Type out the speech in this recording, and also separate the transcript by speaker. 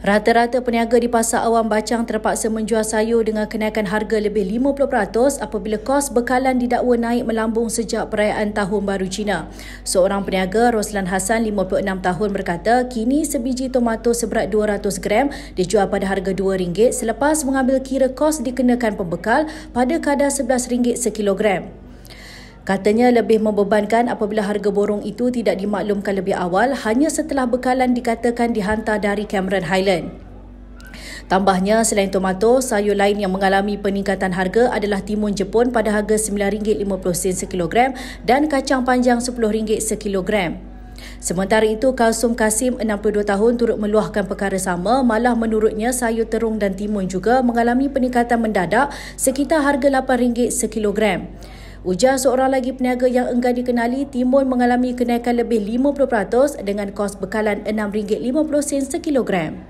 Speaker 1: Rata-rata peniaga di Pasar Awam Bacang terpaksa menjual sayur dengan kenaikan harga lebih 50% apabila kos bekalan didakwa naik melambung sejak perayaan Tahun Baru Cina. Seorang peniaga, Roslan Hassan, 56 tahun berkata, kini sebiji tomato seberat 200 gram dijual pada harga RM2 selepas mengambil kira kos dikenakan pembekal pada kadar RM11 sekilogram. Katanya lebih membebankan apabila harga borong itu tidak dimaklumkan lebih awal hanya setelah bekalan dikatakan dihantar dari Cameron Highland. Tambahnya, selain tomato, sayur lain yang mengalami peningkatan harga adalah timun Jepun pada harga RM9.50 sekilogram dan kacang panjang RM10 sekilogram. Sementara itu, Kalsum Kasim, 62 tahun, turut meluahkan perkara sama malah menurutnya sayur terung dan timun juga mengalami peningkatan mendadak sekitar harga RM8 sekilogram. Ujar seorang lagi peniaga yang enggan dikenali, timun mengalami kenaikan lebih 50% dengan kos bekalan RM6.50 sekilogram.